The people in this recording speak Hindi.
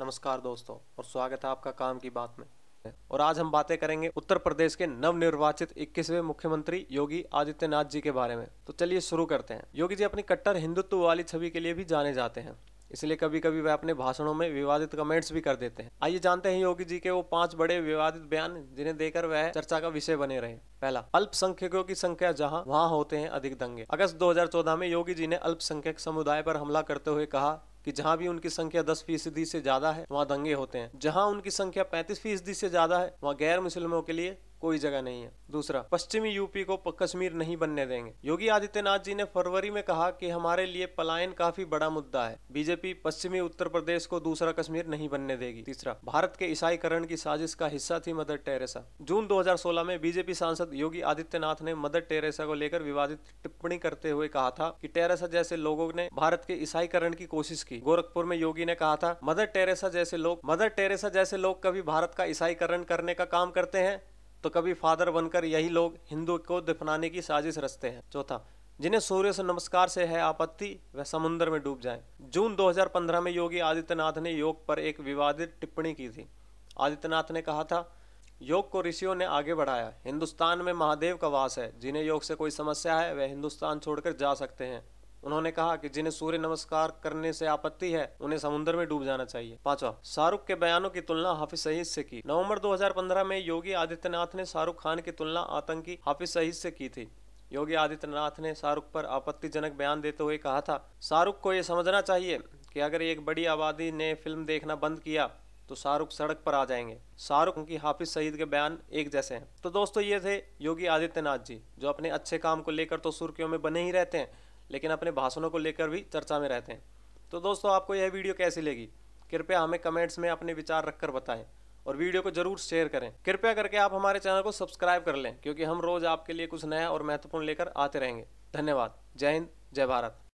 नमस्कार दोस्तों और स्वागत है आपका काम की बात में और आज हम बातें करेंगे उत्तर प्रदेश के नवनिर्वाचित 21वें मुख्यमंत्री योगी आदित्यनाथ जी के बारे में तो चलिए शुरू करते हैं योगी जी अपनी कट्टर हिंदुत्व वाली छवि के लिए भी जाने जाते हैं इसलिए कभी कभी वह अपने भाषणों में विवादित कमेंट्स भी कर देते हैं आइए जानते हैं योगी जी के वो पांच बड़े विवादित बयान जिन्हें देकर वह चर्चा का विषय बने रहे पहला अल्पसंख्यकों की संख्या जहां वहां होते हैं अधिक दंगे अगस्त 2014 में योगी जी ने अल्पसंख्यक समुदाय पर हमला करते हुए कहा कि जहाँ भी उनकी संख्या दस फीसदी से ज्यादा है वहाँ दंगे होते हैं जहाँ उनकी संख्या पैंतीस फीसदी से ज्यादा है वहाँ गैर मुस्लिमों के लिए कोई जगह नहीं है दूसरा पश्चिमी यूपी को कश्मीर नहीं बनने देंगे योगी आदित्यनाथ जी ने फरवरी में कहा कि हमारे लिए पलायन काफी बड़ा मुद्दा है बीजेपी पश्चिमी उत्तर प्रदेश को दूसरा कश्मीर नहीं बनने देगी तीसरा भारत के ईसाईकरण की साजिश का हिस्सा थी मदर टेरेसा जून दो में बीजेपी सांसद योगी आदित्यनाथ ने मदर टेरेसा को लेकर विवादित टिप्पणी करते हुए कहा था की टेरेसा जैसे लोगों ने भारत के ईसाईकरण की कोशिश की गोरखपुर में योगी ने कहा था मदर टेरेसा जैसे लोग मदर टेरेसा जैसे लोग कभी भारत का ईसाईकरण करने का काम करते हैं तो कभी फादर बनकर यही लोग हिंदू को दफनाने की साजिश रचते हैं चौथा जिन्हें सूर्य से नमस्कार से है आपत्ति वह समुद्र में डूब जाए जून 2015 में योगी आदित्यनाथ ने योग पर एक विवादित टिप्पणी की थी आदित्यनाथ ने कहा था योग को ऋषियों ने आगे बढ़ाया हिंदुस्तान में महादेव का वास है जिन्हें योग से कोई समस्या है वह हिंदुस्तान छोड़कर जा सकते हैं उन्होंने कहा कि जिन्हें सूर्य नमस्कार करने से आपत्ति है उन्हें समुद्र में डूब जाना चाहिए पांचवा शाहरुख के बयानों की तुलना हाफिज सईद से की नवंबर 2015 में योगी आदित्यनाथ ने शाहरुख खान की तुलना आतंकी हाफिज सईद से की थी योगी आदित्यनाथ ने शाहरुख पर आपत्तिजनक बयान देते हुए कहा था शाहरुख को ये समझना चाहिए कि अगर एक बड़ी आबादी ने फिल्म देखना बंद किया तो शाहरुख सड़क पर आ जाएंगे शाहरुख की हाफिज सईद के बयान एक जैसे हैं तो दोस्तों ये थे योगी आदित्यनाथ जी जो अपने अच्छे काम को लेकर तो सुर्खियों में बने ही रहते हैं लेकिन अपने भाषणों को लेकर भी चर्चा में रहते हैं तो दोस्तों आपको यह वीडियो कैसी लगी कृपया हमें कमेंट्स में अपने विचार रखकर बताएं और वीडियो को जरूर शेयर करें कृपया करके आप हमारे चैनल को सब्सक्राइब कर लें क्योंकि हम रोज़ आपके लिए कुछ नया और महत्वपूर्ण लेकर आते रहेंगे धन्यवाद जय हिंद जय भारत